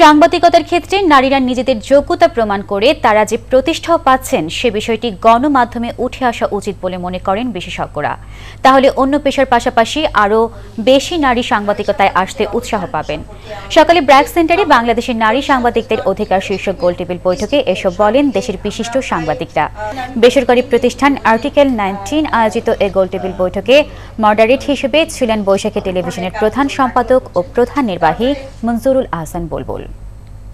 সাংবাদিকতার ক্ষেত্রে নারীরা নিজেদের যোগ্যতা প্রমাণ করে তারা যে প্রতিষ্ঠা পাচ্ছেন সে বিষয়টি গণমাধ্যমে উঠে আসা উচিত বলে মনে করেন বিশেষজ্ঞরা তাহলে অন্য পেশার পাশাপাশি আরও বেশি নারী সাংবাদিকতায় আসতে উৎসাহ পাবেন সকালে ব্র্যাক সেন্টারে বাংলাদেশের নারী সাংবাদিকদের অধিকার শীর্ষক টেবিল বৈঠকে এসব বলেন দেশের বিশিষ্ট সাংবাদিকরা বেসরকারি প্রতিষ্ঠান আর্টিকেল নাইনটিন আয়োজিত এ গোল টেবিল বৈঠকে মডারেট হিসেবে ছিলেন বৈশাখী টেলিভিশনের প্রধান সম্পাদক ও প্রধান নির্বাহী মঞ্জুরুল আহসান বলবো